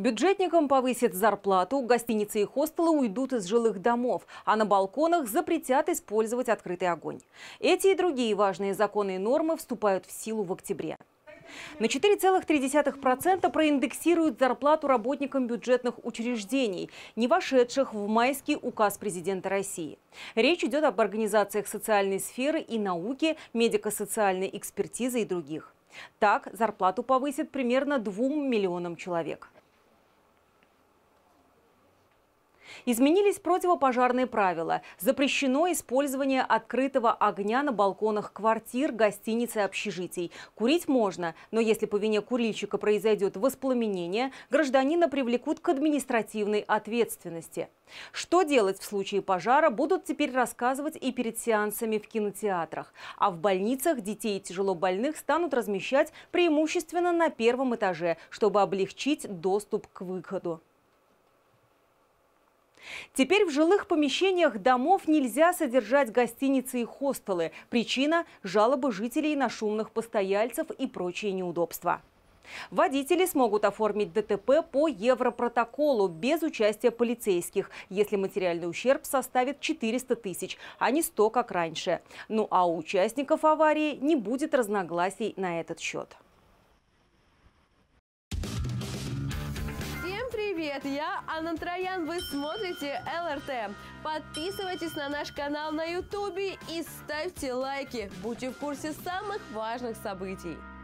Бюджетникам повысят зарплату, гостиницы и хостелы уйдут из жилых домов, а на балконах запретят использовать открытый огонь. Эти и другие важные законы и нормы вступают в силу в октябре. На 4,3% проиндексируют зарплату работникам бюджетных учреждений, не вошедших в майский указ президента России. Речь идет об организациях социальной сферы и науки, медико-социальной экспертизы и других. Так, зарплату повысят примерно 2 миллионам человек. Изменились противопожарные правила. Запрещено использование открытого огня на балконах квартир, гостиниц и общежитий. Курить можно, но если по вине курильщика произойдет воспламенение, гражданина привлекут к административной ответственности. Что делать в случае пожара, будут теперь рассказывать и перед сеансами в кинотеатрах. А в больницах детей тяжело больных станут размещать преимущественно на первом этаже, чтобы облегчить доступ к выходу. Теперь в жилых помещениях домов нельзя содержать гостиницы и хостелы. Причина – жалобы жителей на шумных постояльцев и прочие неудобства. Водители смогут оформить ДТП по европротоколу без участия полицейских, если материальный ущерб составит 400 тысяч, а не 100, как раньше. Ну а у участников аварии не будет разногласий на этот счет. привет! Я Анна Троян, вы смотрите ЛРТ. Подписывайтесь на наш канал на Ютубе и ставьте лайки. Будьте в курсе самых важных событий.